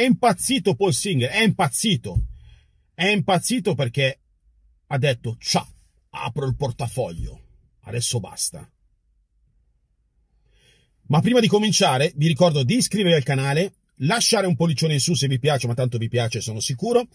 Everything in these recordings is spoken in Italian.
È impazzito Paul Singer, è impazzito. È impazzito perché ha detto, ciao, apro il portafoglio, adesso basta. Ma prima di cominciare, vi ricordo di iscrivervi al canale, lasciare un pollicione in su se vi piace, ma tanto vi piace, sono sicuro,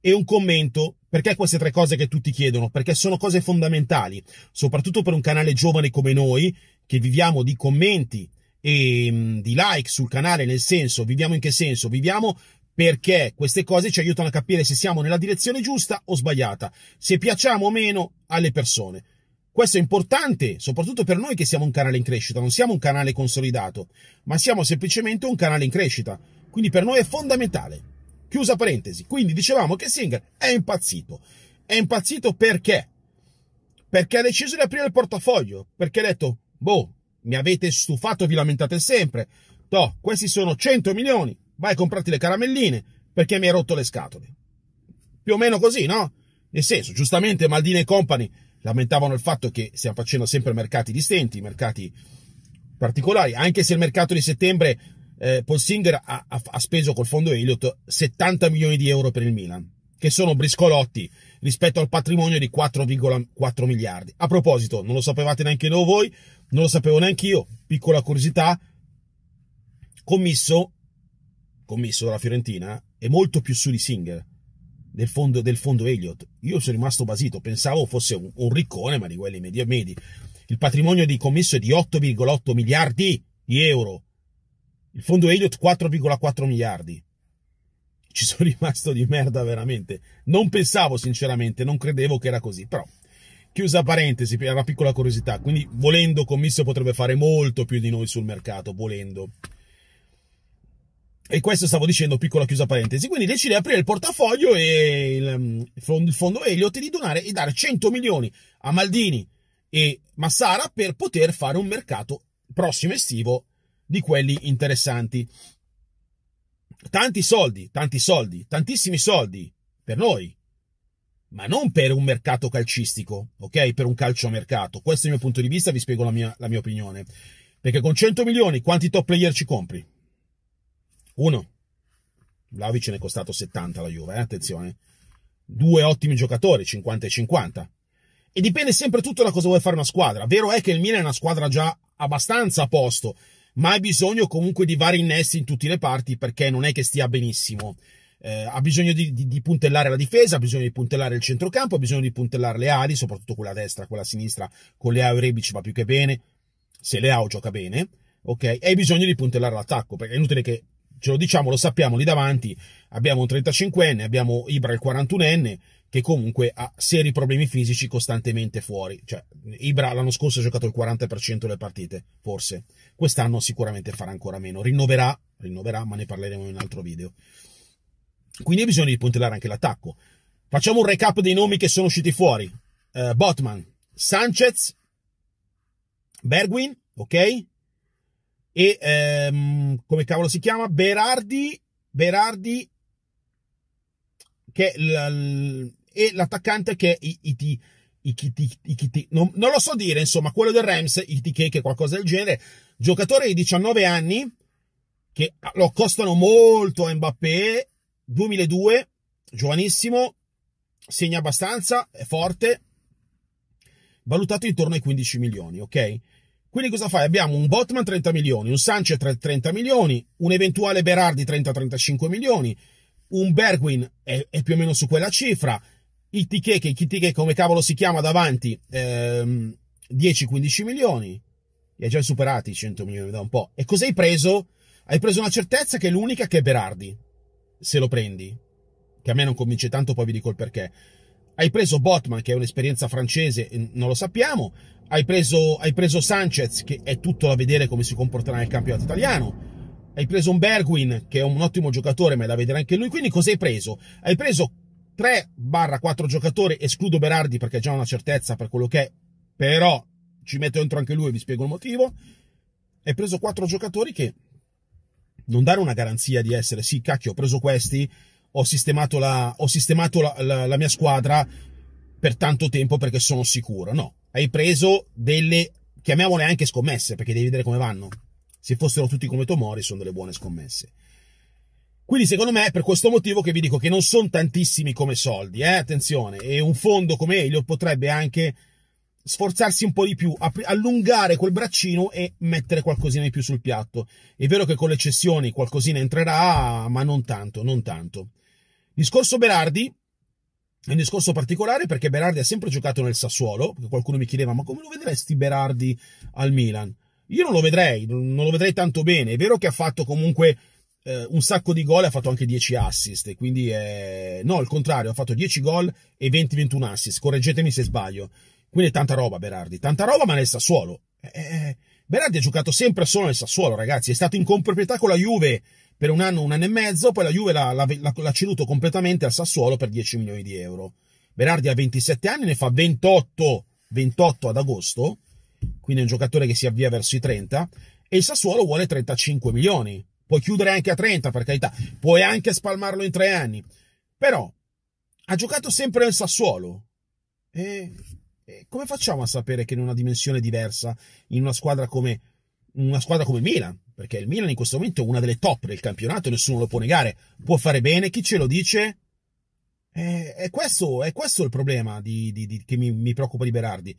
e un commento, perché queste tre cose che tutti chiedono? Perché sono cose fondamentali, soprattutto per un canale giovane come noi, che viviamo di commenti, e, ehm, di like sul canale, nel senso, viviamo in che senso? Viviamo perché queste cose ci aiutano a capire se siamo nella direzione giusta o sbagliata, se piacciamo o meno alle persone. Questo è importante, soprattutto per noi che siamo un canale in crescita, non siamo un canale consolidato, ma siamo semplicemente un canale in crescita. Quindi per noi è fondamentale. Chiusa parentesi. Quindi dicevamo che Singer è impazzito. È impazzito perché? Perché ha deciso di aprire il portafoglio, perché ha detto, boh, mi avete stufato, vi lamentate sempre. Toh, questi sono 100 milioni, vai a comprarti le caramelline perché mi hai rotto le scatole. Più o meno così, no? Nel senso, giustamente Maldini e Company lamentavano il fatto che stiamo facendo sempre mercati distenti, mercati particolari, anche se il mercato di settembre eh, Paul Singer ha, ha, ha speso col fondo Elliott 70 milioni di euro per il Milan, che sono briscolotti rispetto al patrimonio di 4,4 miliardi. A proposito, non lo sapevate neanche voi, non lo sapevo neanche io, piccola curiosità, commisso, commisso dalla Fiorentina, è molto più su di Singer del fondo, del fondo Elliott. Io sono rimasto basito, pensavo fosse un, un riccone, ma di quelli media medi. Il patrimonio di commisso è di 8,8 miliardi di euro. Il fondo Elliott 4,4 miliardi. Ci sono rimasto di merda veramente. Non pensavo sinceramente, non credevo che era così, però Chiusa parentesi, per una piccola curiosità, quindi volendo Commisso potrebbe fare molto più di noi sul mercato, volendo. E questo stavo dicendo, piccola chiusa parentesi. Quindi decidi di aprire il portafoglio e il, mm, il fondo Elliott di donare e dare 100 milioni a Maldini e Massara per poter fare un mercato prossimo estivo di quelli interessanti. Tanti soldi, tanti soldi, tantissimi soldi per noi, ma non per un mercato calcistico, ok? Per un calciomercato. Questo è il mio punto di vista, vi spiego la mia, la mia opinione. Perché con 100 milioni quanti top player ci compri? Uno. Vlaovic ne è costato 70 la Juve, eh? attenzione. Due ottimi giocatori, 50 e 50. E dipende sempre tutto da cosa vuoi fare una squadra. Vero è che il Milan è una squadra già abbastanza a posto, ma hai bisogno comunque di vari innesti in tutte le parti perché non è che stia benissimo eh, ha bisogno di, di, di, puntellare la difesa, ha bisogno di puntellare il centrocampo, ha bisogno di puntellare le ali, soprattutto quella destra, quella sinistra, con Leao e Rebic va più che bene, se Leao gioca bene, ok? E hai bisogno di puntellare l'attacco, perché è inutile che ce lo diciamo, lo sappiamo lì davanti, abbiamo un 35enne, abbiamo Ibra il 41enne, che comunque ha seri problemi fisici costantemente fuori. Cioè, Ibra l'anno scorso ha giocato il 40% delle partite, forse. Quest'anno sicuramente farà ancora meno. Rinnoverà, rinnoverà, ma ne parleremo in un altro video. Quindi hai bisogno di puntellare anche l'attacco. Facciamo un recap dei nomi che sono usciti fuori. Uh, Botman, Sanchez, Bergwin, ok? E um, come cavolo si chiama? Berardi, Berardi che è l'attaccante che è IT, IT, IT, non, non, lo so dire, insomma, quello del Rams, ITK che è qualcosa del genere, giocatore di 19 anni che ah, lo costano molto a Mbappé 2002, giovanissimo, segna abbastanza, è forte, valutato intorno ai 15 milioni, ok? Quindi cosa fai? Abbiamo un Botman 30 milioni, un Sanchez 30 milioni, un eventuale Berardi 30-35 milioni, un Bergwin è, è, più o meno su quella cifra, il Tiché, che Tiché come cavolo si chiama davanti, ehm, 10-15 milioni, li hai già superati i 100 milioni da un po'. E cosa hai preso? Hai preso una certezza che è l'unica che è Berardi se lo prendi, che a me non convince tanto, poi vi dico il perché. Hai preso Botman, che è un'esperienza francese, non lo sappiamo. Hai preso, hai preso Sanchez, che è tutto da vedere come si comporterà nel campionato italiano. Hai preso un Bergwin, che è un ottimo giocatore, ma è da vedere anche lui. Quindi cosa hai preso? Hai preso 3-4 giocatori, escludo Berardi perché è già una certezza per quello che è, però ci metto dentro anche lui e vi spiego il motivo. Hai preso 4 giocatori che non dare una garanzia di essere sì, cacchio, ho preso questi, ho sistemato la, ho sistemato la, la, la mia squadra per tanto tempo perché sono sicuro. No, hai preso delle, chiamiamole anche scommesse, perché devi vedere come vanno. Se fossero tutti come Tomori, sono delle buone scommesse. Quindi secondo me è per questo motivo che vi dico che non sono tantissimi come soldi, eh? attenzione, e un fondo come Elio potrebbe anche sforzarsi un po' di più, allungare quel braccino e mettere qualcosina di più sul piatto. È vero che con le cessioni qualcosina entrerà, ma non tanto, non tanto. Discorso Berardi è un discorso particolare perché Berardi ha sempre giocato nel Sassuolo, qualcuno mi chiedeva "Ma come lo vedresti Berardi al Milan?". Io non lo vedrei, non lo vedrei tanto bene. È vero che ha fatto comunque eh, un sacco di gol, e ha fatto anche 10 assist, quindi è... no, al contrario, ha fatto 10 gol e 20-21 assist. Correggetemi se sbaglio quindi tanta roba Berardi, tanta roba ma nel Sassuolo. Eh, eh, eh, Berardi ha giocato sempre solo nel Sassuolo, ragazzi, è stato in comproprietà con la Juve per un anno, un anno e mezzo, poi la Juve l'ha, l'ha, l'ha ceduto completamente al Sassuolo per 10 milioni di euro. Berardi ha 27 anni, ne fa 28, 28 ad agosto, quindi è un giocatore che si avvia verso i 30, e il Sassuolo vuole 35 milioni. Puoi chiudere anche a 30, per carità, puoi anche spalmarlo in tre anni. Però ha giocato sempre nel Sassuolo. E eh, come facciamo a sapere che in una dimensione diversa, in una squadra come una squadra come Milan, perché il Milan in questo momento è una delle top del campionato, nessuno lo può negare, può fare bene, chi ce lo dice? Eh, è, questo, è, questo, il problema di, di, di, che mi, mi, preoccupa di Berardi.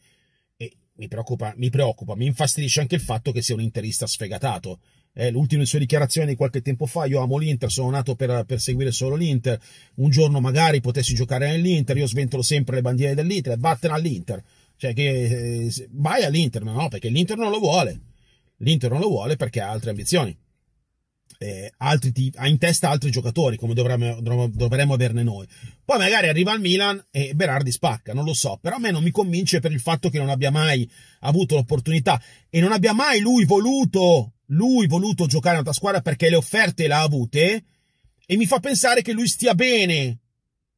E mi preoccupa, mi preoccupa, mi infastidisce anche il fatto che sia un interista sfegatato, eh, l'ultima sua dichiarazione di qualche tempo fa, io amo l'Inter, sono nato per, per seguire solo l'Inter, un giorno magari potessi giocare nell'Inter, io sventolo sempre le bandiere dell'Inter, vattene all'Inter, cioè che eh, vai all'Inter, no, perché l'Inter non lo vuole, l'Inter non lo vuole perché ha altre ambizioni. Eh, altri, ha in testa altri giocatori come dovremmo, dovremmo, averne noi. Poi magari arriva al Milan e Berardi spacca, non lo so, però a me non mi convince per il fatto che non abbia mai avuto l'opportunità e non abbia mai lui voluto lui voluto giocare in un'altra squadra perché le offerte le ha avute e mi fa pensare che lui stia bene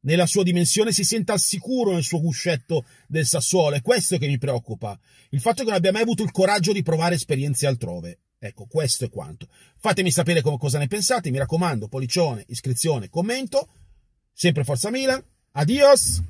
nella sua dimensione, si senta al sicuro nel suo cuscetto del Sassuolo. È questo che mi preoccupa. Il fatto che non abbia mai avuto il coraggio di provare esperienze altrove. Ecco, questo è quanto. Fatemi sapere come, cosa ne pensate. Mi raccomando, pollicione, iscrizione, commento. Sempre Forza Milan. Adios!